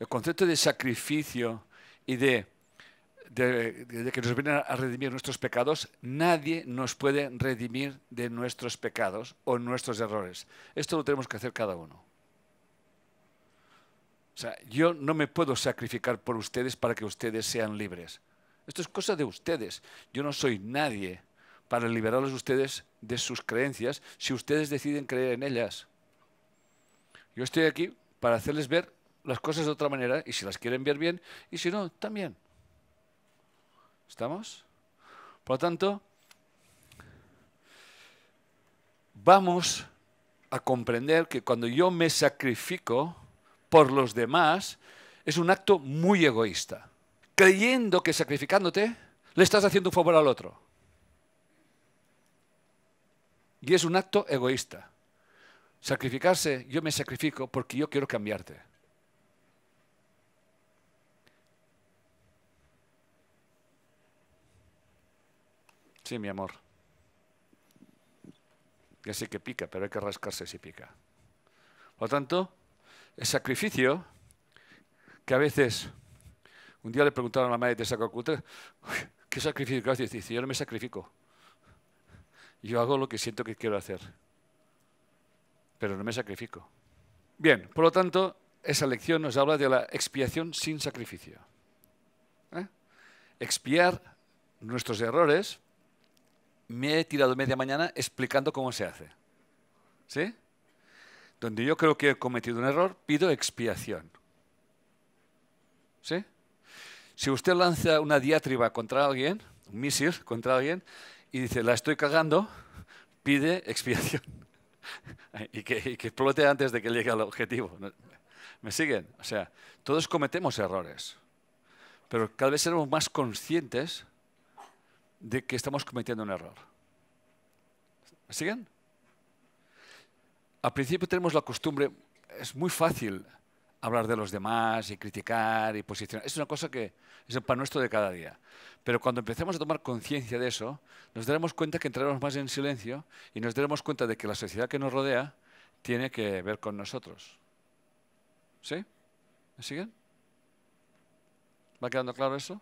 el concepto de sacrificio y de, que nos vienen a redimir nuestros pecados, nadie nos puede redimir de nuestros pecados o nuestros errores. Esto lo tenemos que hacer cada uno. O sea, yo no me puedo sacrificar por ustedes para que ustedes sean libres. Esto es cosa de ustedes. Yo no soy nadie para liberarlos ustedes de sus creencias si ustedes deciden creer en ellas. Yo estoy aquí para hacerles ver las cosas de otra manera y si las quieren ver bien y si no, también. ¿Estamos? Por lo tanto, vamos a comprender que cuando yo me sacrifico por los demás, es un acto muy egoísta. Creyendo que sacrificándote le estás haciendo un favor al otro. Y es un acto egoísta. Sacrificarse, yo me sacrifico porque yo quiero cambiarte. Sí, mi amor. Ya sé que pica, pero hay que rascarse si pica. Por lo tanto, el sacrificio que a veces, un día le preguntaron a la madre de Teresa ¿qué sacrificio que haces? Dice, yo no me sacrifico. Yo hago lo que siento que quiero hacer, pero no me sacrifico. Bien, por lo tanto, esa lección nos habla de la expiación sin sacrificio. ¿eh? Expiar nuestros errores me he tirado media mañana explicando cómo se hace. ¿Sí? Donde yo creo que he cometido un error, pido expiación. ¿Sí? Si usted lanza una diatriba contra alguien, un misil contra alguien, y dice, la estoy cagando, pide expiación. y, que, y, que, explote antes de que llegue al objetivo. ¿Me siguen? O sea, todos cometemos errores, pero cada vez seremos más conscientes de que estamos cometiendo un error. ¿Me siguen? Al principio tenemos la costumbre, es muy fácil hablar de los demás y criticar y posicionar. Es una cosa que es el pan nuestro de cada día. Pero cuando empecemos a tomar conciencia de eso, nos daremos cuenta que entraremos más en silencio y nos daremos cuenta de que la sociedad que nos rodea tiene que ver con nosotros. ¿Sí? ¿Me siguen? ¿Va quedando claro eso?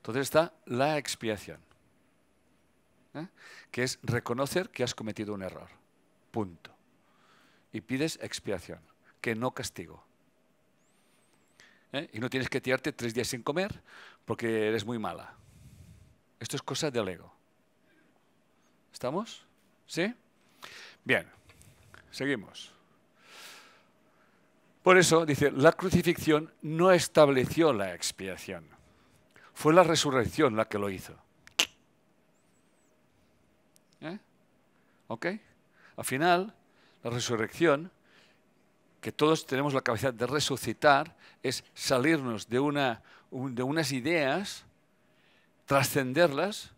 Entonces está la expiación. ¿eh? que es reconocer que has cometido un error. Punto. Y pides expiación, que no castigo. ¿Eh? Y no tienes que tirarte tres días sin comer porque eres muy mala. Esto es cosa del ego. ¿Estamos? ¿Sí? Bien, seguimos. Por eso, dice, la crucifixión no estableció la expiación. Fue la resurrección la que lo hizo. ¿Ok? Al final, la resurrección, que todos tenemos la capacidad de resucitar, es salirnos de, unas ideas, trascenderlas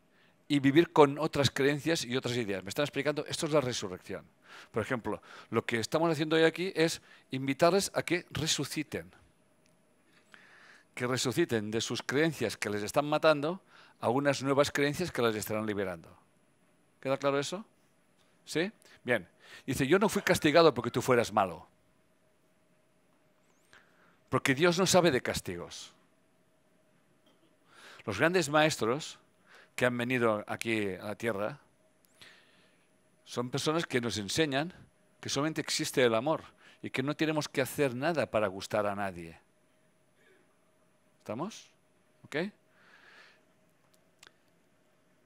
y vivir con otras creencias y otras ideas. Me están explicando, esto es la resurrección. Por ejemplo, lo que estamos haciendo hoy aquí es invitarles a que resuciten. Que resuciten de sus creencias que les están matando a unas nuevas creencias que las estarán liberando. ¿Queda claro eso? ¿Sí? Bien. Dice, yo no fui castigado porque tú fueras malo. Porque Dios no sabe de castigos. Los grandes maestros que han venido aquí a la tierra son personas que nos enseñan que solamente existe el amor y que no tenemos que hacer nada para gustar a nadie. ¿Estamos? ¿Ok?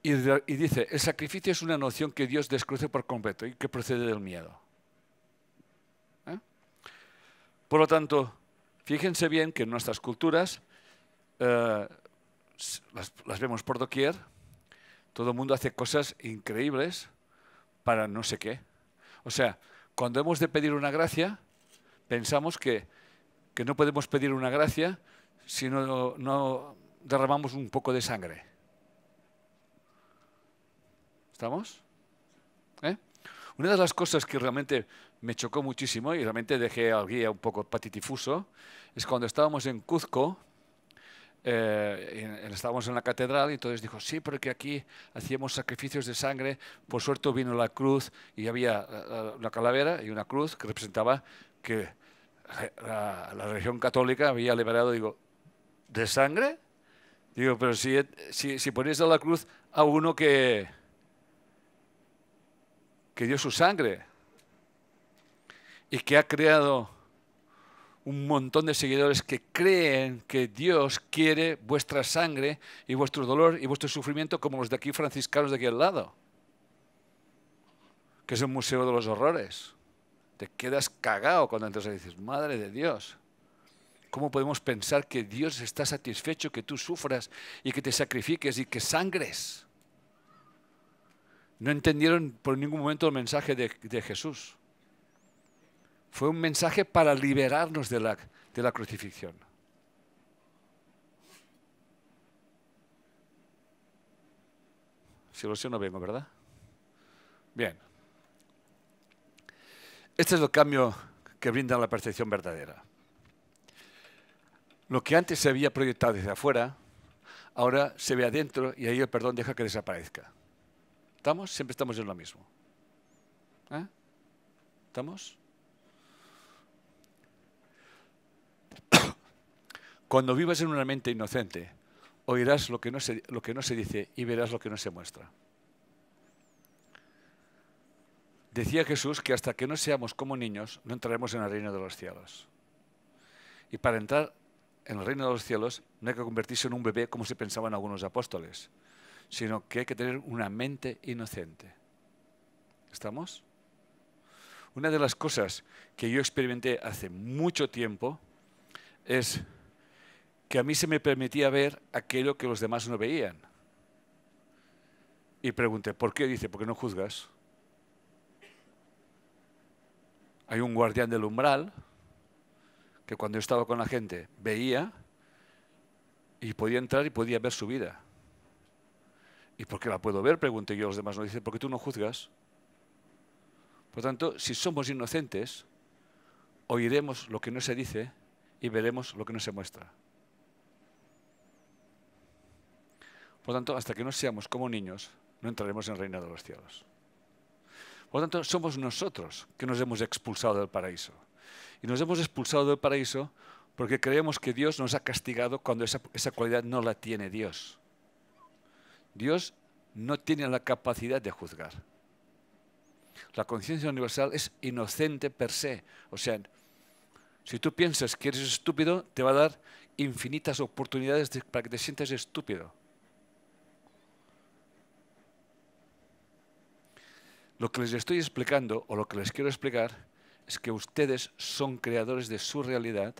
Y, dice, el sacrificio es una noción que Dios descruce por completo y que procede del miedo. ¿Eh? Por lo tanto, fíjense bien que en nuestras culturas eh, las, vemos por doquier, todo el mundo hace cosas increíbles para no sé qué. O sea, cuando hemos de pedir una gracia, pensamos que, no podemos pedir una gracia si no derramamos un poco de sangre. ¿Estamos? ¿Eh? Una de las cosas que realmente me chocó muchísimo y realmente dejé al guía un poco patitifuso es cuando estábamos en Cuzco, eh, estábamos en la catedral y entonces dijo, sí, porque aquí hacíamos sacrificios de sangre, por suerte vino la cruz y había eh, una calavera y una cruz que representaba que la, religión católica había liberado, digo, ¿de sangre? Digo, pero si, si, si ponéis a la cruz a uno que, que dio su sangre y que ha creado un montón de seguidores que creen que Dios quiere vuestra sangre y vuestro dolor y vuestro sufrimiento como los de aquí franciscanos de aquí al lado, que es el museo de los horrores. Te quedas cagado cuando entras y dices, madre de Dios, ¿cómo podemos pensar que Dios está satisfecho que tú sufras y que te sacrifiques y que sangres? no entendieron por ningún momento el mensaje de, Jesús. Fue un mensaje para liberarnos de la, de la crucifixión. Si lo sé, no vengo, ¿verdad? Bien. Este es el cambio que brinda la percepción verdadera. Lo que antes se había proyectado desde afuera, ahora se ve adentro y ahí el perdón deja que desaparezca. ¿Estamos? Siempre estamos en lo mismo. ¿Eh? ¿Estamos? Cuando vivas en una mente inocente, oirás lo que, no se, lo que no se dice y verás lo que no se muestra. Decía Jesús que hasta que no seamos como niños no entraremos en el reino de los cielos. Y para entrar en el reino de los cielos no hay que convertirse en un bebé como se pensaban algunos apóstoles sino que hay que tener una mente inocente. ¿Estamos? Una de las cosas que yo experimenté hace mucho tiempo es que a mí se me permitía ver aquello que los demás no veían. Y pregunté, ¿por qué? Dice, porque no juzgas. Hay un guardián del umbral que cuando yo estaba con la gente veía y podía entrar y podía ver su vida. ¿Y por qué la puedo ver? Pregunté yo los demás. No dice, porque tú no juzgas. Por tanto, si somos inocentes, oiremos lo que no se dice y veremos lo que no se muestra. Por tanto, hasta que no seamos como niños, no entraremos en el reino de los cielos. Por tanto, somos nosotros que nos hemos expulsado del paraíso. Y nos hemos expulsado del paraíso porque creemos que Dios nos ha castigado cuando esa cualidad no la tiene Dios. Dios no tiene la capacidad de juzgar. La conciencia universal es inocente per se. O sea, si tú piensas que eres estúpido, te va a dar infinitas oportunidades para que te sientas estúpido. Lo que les estoy explicando, o lo que les quiero explicar, es que ustedes son creadores de su realidad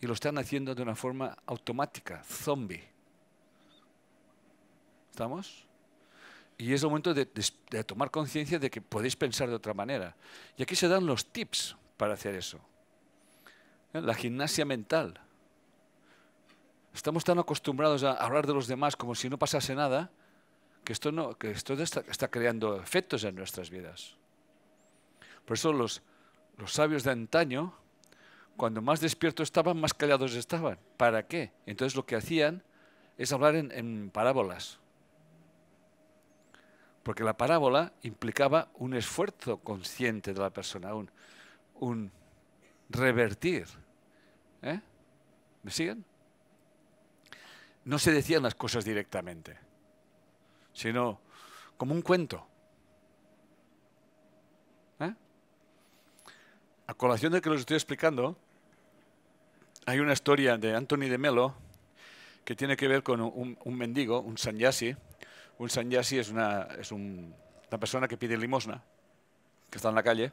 y lo están haciendo de una forma automática, zombie. ¿Estamos? Y es el momento de, tomar conciencia de que podéis pensar de otra manera. Y aquí se dan los tips para hacer eso. ¿Eh? La gimnasia mental. Estamos tan acostumbrados a hablar de los demás como si no pasase nada, que esto, no, que esto está, creando efectos en nuestras vidas. Por eso los, sabios de antaño, cuando más despiertos estaban, más callados estaban. ¿Para qué? Entonces lo que hacían es hablar en parábolas porque la parábola implicaba un esfuerzo consciente de la persona, un, revertir. ¿eh? ¿Me siguen? No se decían las cosas directamente, sino como un cuento. ¿Eh? A colación de que los estoy explicando, hay una historia de Anthony de Melo que tiene que ver con un, mendigo, un sanyasi, un sanyasi es, una, es una persona que pide limosna, que está en la calle.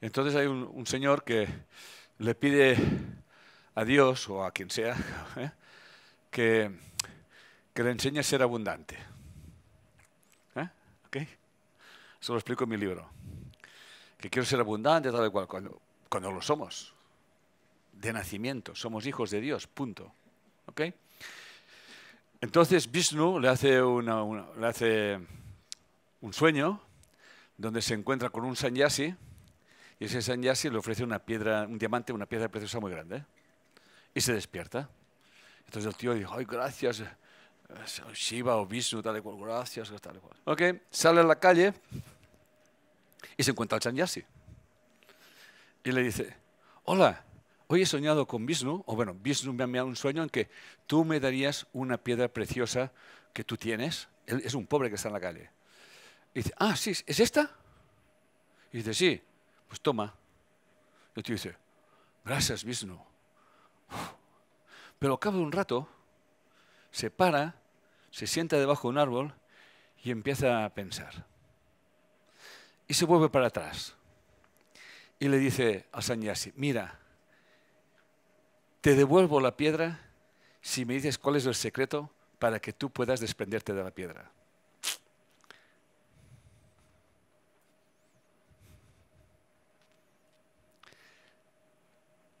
Entonces hay un, señor que le pide a Dios o a quien sea eh, que, le enseñe a ser abundante. ¿Eh? lo explico en mi libro. Que quiero ser abundante, tal y cual, cuando, cuando lo somos. De nacimiento, somos hijos de Dios, punto. Entonces Vishnu le hace, un sueño donde se encuentra con un sanyasi y ese sanyasi le ofrece una piedra, un diamante, una piedra preciosa muy grande y se despierta. Entonces el tío dice, ay, gracias, eh, Shiva o Vishnu, gracias, tal cual. Ok, sale a la calle y se encuentra al sanyasi. Y le dice, hola, hoy he soñado con Vishnu, o bueno, Vishnu me ha enviado un sueño en que tú me darías una piedra preciosa que tú tienes. Él es un pobre que está en la calle. Y dice, ah, sí, ¿es esta? Y dice, sí, pues toma. Y tú dice, gracias Vishnu. Pero al cabo de un rato, se para, se sienta debajo de un árbol y empieza a pensar. Y se vuelve para atrás. Y le dice al Sanyasi, mira, te devuelvo la piedra si me dices cuál es el secreto para que tú puedas desprenderte de la piedra.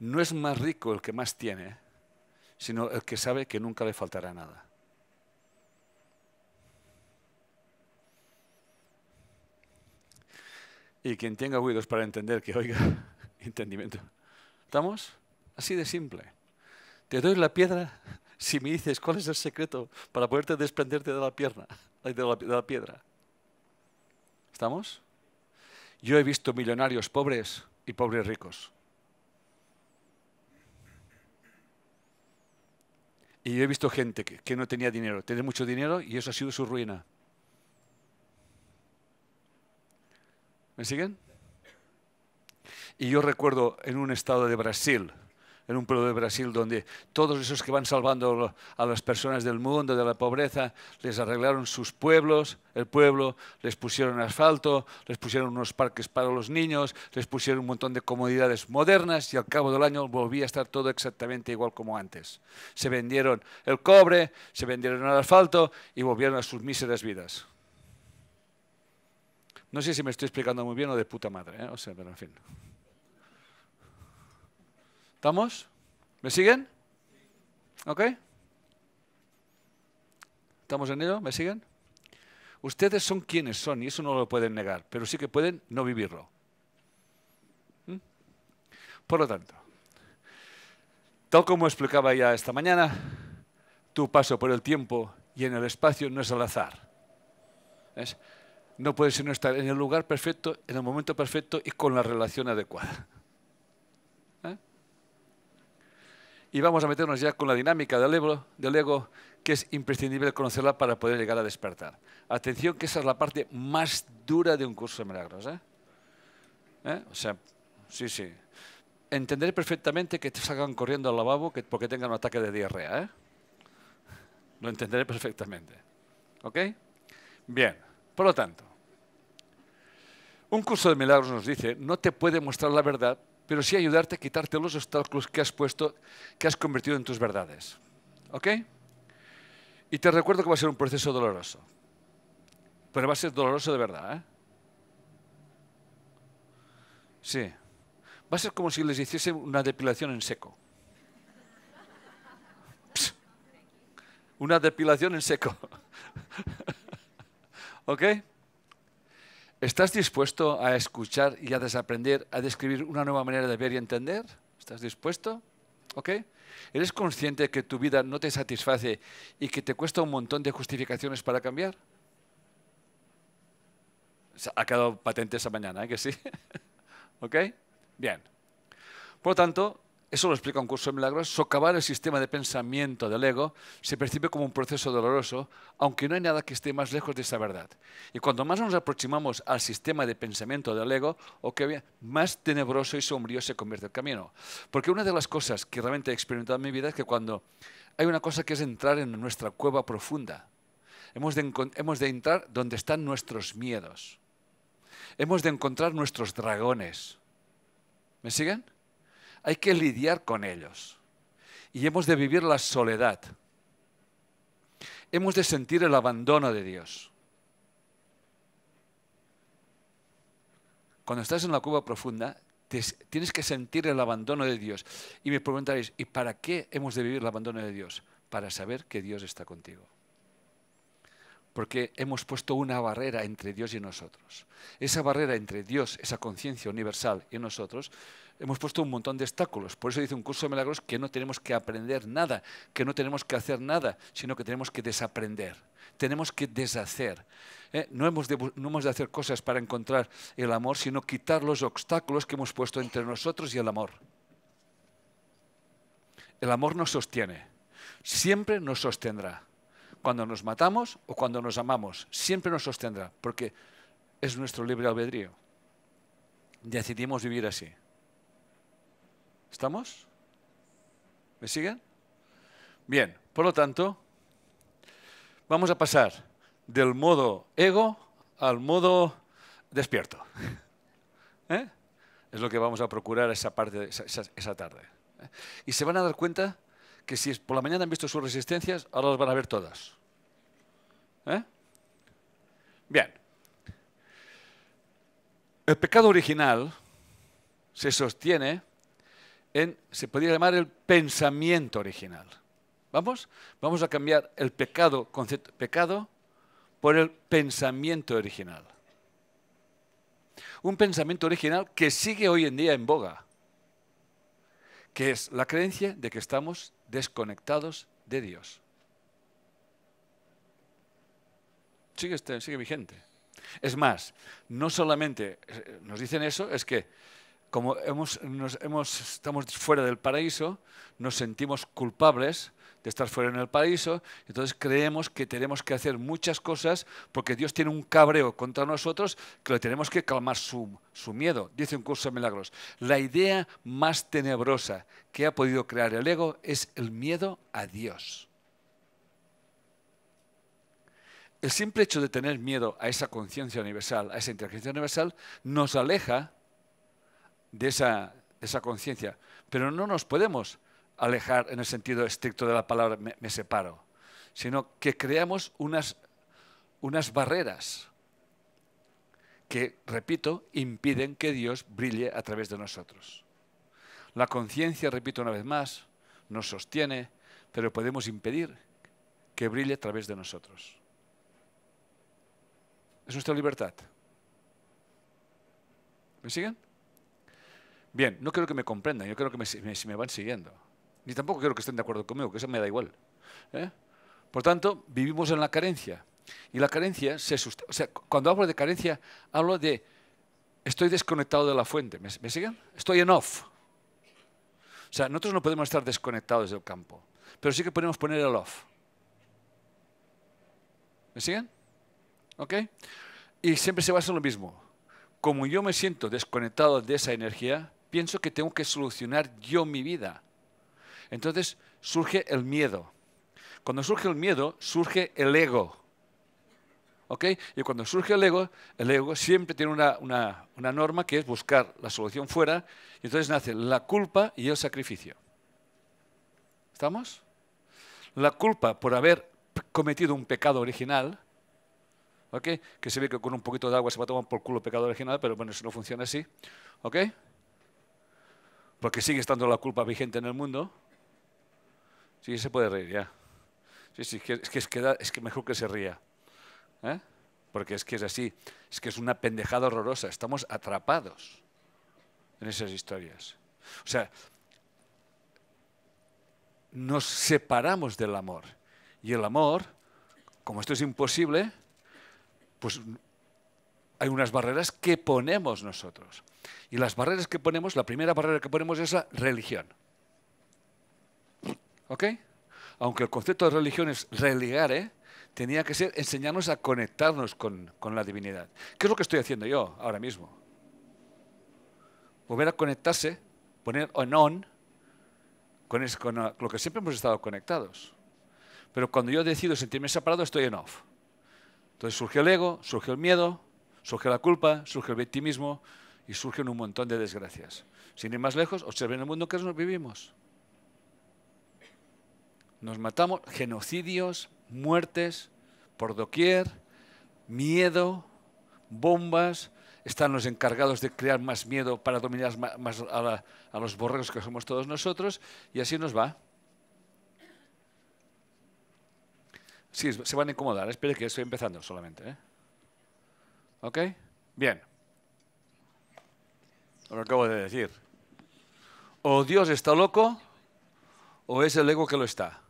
No es más rico el que más tiene, sino el que sabe que nunca le faltará nada. Y quien tenga oídos para entender, que oiga entendimiento. ¿Estamos? Así de simple. Te doy la piedra si me dices cuál es el secreto para poderte desprenderte de la pierna, de la, piedra. ¿Estamos? Yo he visto millonarios pobres y pobres ricos. Y yo he visto gente que, que no tenía dinero, tenía mucho dinero y eso ha sido su ruina. ¿Me siguen? Y yo recuerdo en un estado de Brasil, en un pueblo de Brasil donde todos esos que van salvando a las personas del mundo, de la pobreza, les arreglaron sus pueblos, el pueblo, les pusieron asfalto, les pusieron unos parques para los niños, les pusieron un montón de comodidades modernas y al cabo del año volvía a estar todo exactamente igual como antes. Se vendieron el cobre, se vendieron el asfalto y volvieron a sus míseras vidas. No sé si me estoy explicando muy bien o de puta madre, ¿eh? o sea, pero en fin. ¿Estamos? ¿Me siguen? ¿Ok? ¿Estamos en ello? ¿Me siguen? Ustedes son quienes son y eso no lo pueden negar, pero sí que pueden no vivirlo. ¿Mm? Por lo tanto, tal como explicaba ya esta mañana, tu paso por el tiempo y en el espacio no es al azar. No puedes sino estar en el lugar perfecto, en el momento perfecto y con la relación adecuada. Y vamos a meternos ya con la dinámica del ego, que es imprescindible conocerla para poder llegar a despertar. Atención que esa es la parte más dura de un curso de milagros. ¿eh? ¿Eh? O sea, sí, sí. Entenderé perfectamente que te salgan corriendo al lavabo porque tengan un ataque de diarrea. ¿eh? Lo entenderé perfectamente. ¿Ok? Bien. Por lo tanto, un curso de milagros nos dice, no te puede mostrar la verdad pero sí ayudarte a quitarte los obstáculos que has puesto, que has convertido en tus verdades. ¿Ok? Y te recuerdo que va a ser un proceso doloroso, pero va a ser doloroso de verdad. ¿eh? Sí, va a ser como si les hiciese una depilación en seco. Una depilación en seco. ¿Ok? ¿Estás dispuesto a escuchar y a desaprender, a describir una nueva manera de ver y entender? ¿Estás dispuesto? ¿Ok? ¿Eres consciente que tu vida no te satisface y que te cuesta un montón de justificaciones para cambiar? Ha quedado patente esa mañana, ¿eh? ¿Que sí? ¿Ok? Bien. Por lo tanto, eso lo explica un curso de milagros, socavar el sistema de pensamiento del ego se percibe como un proceso doloroso, aunque no hay nada que esté más lejos de esa verdad. Y cuanto más nos aproximamos al sistema de pensamiento del ego, o que más tenebroso y sombrío se convierte el camino. Porque una de las cosas que realmente he experimentado en mi vida es que cuando hay una cosa que es entrar en nuestra cueva profunda, hemos de entrar donde están nuestros miedos, hemos de encontrar nuestros dragones. ¿Me siguen? hay que lidiar con ellos. Y hemos de vivir la soledad. Hemos de sentir el abandono de Dios. Cuando estás en la cueva profunda, tienes que sentir el abandono de Dios. Y me preguntaréis, ¿y para qué hemos de vivir el abandono de Dios? Para saber que Dios está contigo porque hemos puesto una barrera entre Dios y nosotros. Esa barrera entre Dios, esa conciencia universal y nosotros, hemos puesto un montón de obstáculos. Por eso dice un curso de milagros que no tenemos que aprender nada, que no tenemos que hacer nada, sino que tenemos que desaprender, tenemos que deshacer. ¿Eh? no hemos de hacer cosas para encontrar el amor, sino quitar los obstáculos que hemos puesto entre nosotros y el amor. El amor nos sostiene, siempre nos sostendrá. Cuando nos matamos o cuando nos amamos, siempre nos sostendrá, porque es nuestro libre albedrío. Decidimos vivir así. ¿Estamos? ¿Me siguen? Bien, por lo tanto, vamos a pasar del modo ego al modo despierto. ¿Eh? Es lo que vamos a procurar esa, parte, esa, tarde. ¿Eh? Y se van a dar cuenta que si por la mañana han visto sus resistencias, ahora las van a ver todas. ¿Eh? Bien. El pecado original se sostiene se podría llamar el pensamiento original. ¿Vamos? Vamos a cambiar el pecado, pecado por el pensamiento original. Un pensamiento original que sigue hoy en día en boga, que es la creencia de que estamos desconectados de Dios. Sigue, sigue vigente. Es más, no solamente eh, nos dicen eso, es que como estamos fuera del paraíso, nos sentimos culpables de estar fuera en el paraíso, entonces creemos que tenemos que hacer muchas cosas porque Dios tiene un cabreo contra nosotros que le tenemos que calmar su, su miedo, dice un curso de milagros. La idea más tenebrosa que ha podido crear el ego es el miedo a Dios. El simple hecho de tener miedo a esa conciencia universal, a esa inteligencia universal, nos aleja de esa, esa conciencia. Pero no nos podemos alejar en el sentido estricto de la palabra me, separo, sino que creamos unas, unas barreras que, repito, impiden que Dios brille a través de nosotros. La conciencia, repito una vez más, nos sostiene, pero podemos impedir que brille a través de nosotros. Es nuestra libertad. ¿Me siguen? Bien, no quiero que me comprendan, yo quiero que me, me, van siguiendo. Ni tampoco quiero que estén de acuerdo conmigo, que eso me da igual. ¿eh? Por tanto, vivimos en la carencia. Y la carencia se sustenta. O sea, cuando hablo de carencia, hablo de estoy desconectado de la fuente. ¿Me, siguen? Estoy en off. O sea, nosotros no podemos estar desconectados del campo, pero sí que podemos poner el off. ¿Me siguen? ¿Ok? Y siempre se basa en lo mismo. Como yo me siento desconectado de esa energía, pienso que tengo que solucionar yo mi vida. Entonces surge el miedo. Cuando surge el miedo, surge el ego. ¿Ok? Y cuando surge el ego, el ego siempre tiene una, una, una norma que es buscar la solución fuera, y entonces nace la culpa y el sacrificio. ¿Estamos? La culpa por haber cometido un pecado original, ¿ok? Que se ve que con un poquito de agua se va a tomar por culo el pecado original, pero bueno, eso no funciona así, ¿ok? porque sigue estando la culpa vigente en el mundo, sí se puede reír ya. Sí, sí, es que, es que, mejor que se ría. ¿eh? Porque es que es así, es que es una pendejada horrorosa, estamos atrapados en esas historias. O sea, nos separamos del amor y el amor, como esto es imposible, pues hay unas barreras que ponemos nosotros. Y las barreras que ponemos, la primera barrera que ponemos es la religión. ¿Ok? Aunque el concepto de religión es religare, ¿eh? tenía que ser enseñarnos a conectarnos con, con la divinidad. ¿Qué es lo que estoy haciendo yo ahora mismo? Volver a conectarse, poner on on con, con ah, lo que siempre hemos estado conectados. Pero cuando yo decido sentirme separado, estoy en off. Entonces surgió el ego, surgió el miedo, Surge la culpa, surge el victimismo y surgen un montón de desgracias. Sin ir más lejos, observen el mundo que nos vivimos. Nos matamos, genocidios, muertes por doquier, miedo, bombas, están los encargados de crear más miedo para dominar más a, los borregos que somos todos nosotros, y así nos va. Sí, se van a incomodar, espere que estoy empezando solamente. ¿eh? ¿Ok? Bien. Lo acabo de decir. O Dios está loco o es el ego que lo está.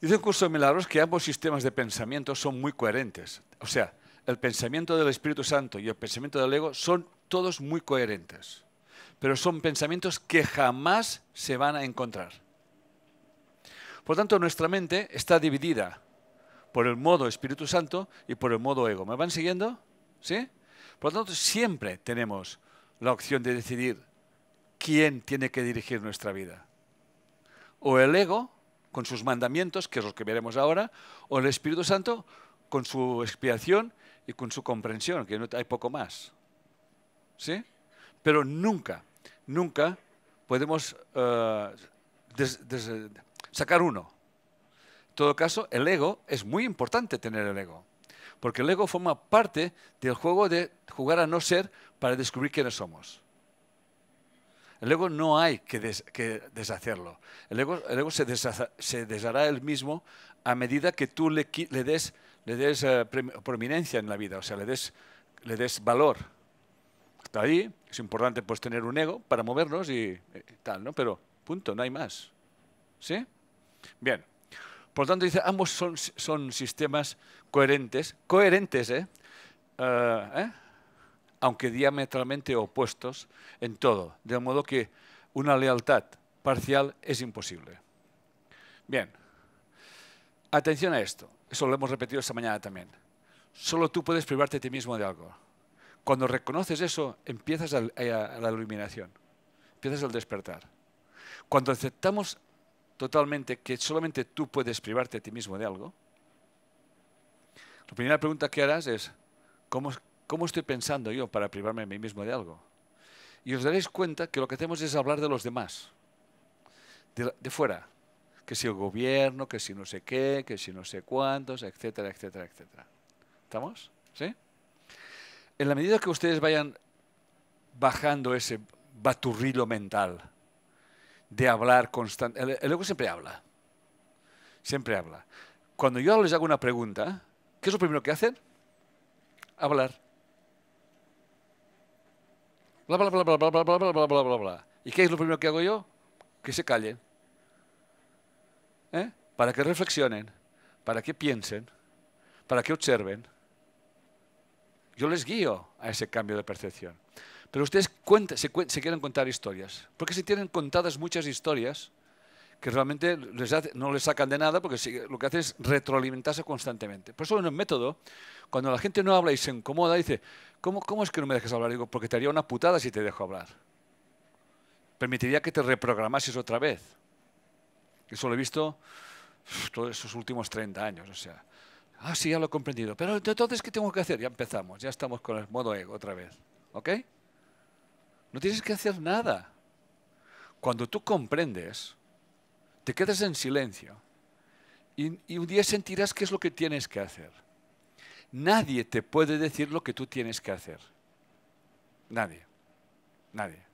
Dice el curso de milagros que ambos sistemas de pensamiento son muy coherentes. O sea, el pensamiento del Espíritu Santo y el pensamiento del ego son todos muy coherentes. Pero son pensamientos que jamás se van a encontrar. Por tanto, nuestra mente está dividida por el modo Espíritu Santo y por el modo ego. ¿Me van siguiendo? ¿Sí? Por lo tanto, siempre tenemos la opción de decidir quién tiene que dirigir nuestra vida. O el ego, con sus mandamientos, que es lo que veremos ahora, o el Espíritu Santo, con su expiación y con su comprensión, que no hay poco más. ¿Sí? Pero nunca, nunca podemos eh, sacar uno. En todo caso, el ego es muy importante tener el ego, porque el ego forma parte del juego de jugar a no ser para descubrir quiénes somos. El ego no hay que, deshacerlo. El ego, el ego se, deshará él mismo a medida que tú le, des, le des eh, prominencia en la vida, o sea, le des, le des valor. Está ahí, es importante pues, tener un ego para movernos y, y tal, ¿no? Pero punto, no hay más. ¿Sí? Bien. Por lo tanto, dice, ambos son, son sistemas coherentes, coherentes, ¿eh? Eh, ¿eh? aunque diametralmente opuestos en todo, de modo que una lealtad parcial es imposible. Bien, atención a esto, eso lo hemos repetido esta mañana también. Solo tú puedes privarte de ti mismo de algo. Cuando reconoces eso, empiezas eh, a la iluminación, empiezas al despertar. Cuando aceptamos totalmente que solamente tú puedes privarte a ti mismo de algo, la primera pregunta que harás es, ¿cómo, estoy pensando yo para privarme a mí mismo de algo? Y os daréis cuenta que lo que hacemos es hablar de los demás, de, fuera, que si el gobierno, que si no sé qué, que si no sé cuántos, etcétera, etcétera, etcétera. ¿Estamos? ¿Sí? En la medida que ustedes vayan bajando ese baturrilo mental, de hablar constantemente. El, ego siempre habla. Siempre habla. Cuando yo les hago una pregunta, ¿qué es lo primero que hacen? Hablar. Bla, bla, bla, bla, bla, bla, bla, bla, bla, bla, bla. ¿Y qué es lo primero que hago yo? Que se callen. ¿Eh? Para que reflexionen, para que piensen, para que observen. Yo les guío a ese cambio de percepción. Pero ustedes se, quieren contar historias, porque si tienen contadas muchas historias que realmente no les sacan de nada porque lo que hacen es retroalimentarse constantemente. Por eso en el método, cuando la gente no habla y se incomoda, dice, ¿cómo, cómo es que no me dejas hablar? Digo, porque te haría una putada si te dejo hablar. Permitiría que te reprogramases otra vez. Eso lo he visto todos esos últimos 30 años, o sea. Ah, sí, ya lo he comprendido. Pero entonces, ¿qué tengo que hacer? Ya empezamos, ya estamos con el modo ego otra vez. ¿Ok? No tienes que hacer nada. Cuando tú comprendes, te quedas en silencio y, un día sentirás qué es lo que tienes que hacer. Nadie te puede decir lo que tú tienes que hacer. Nadie. Nadie.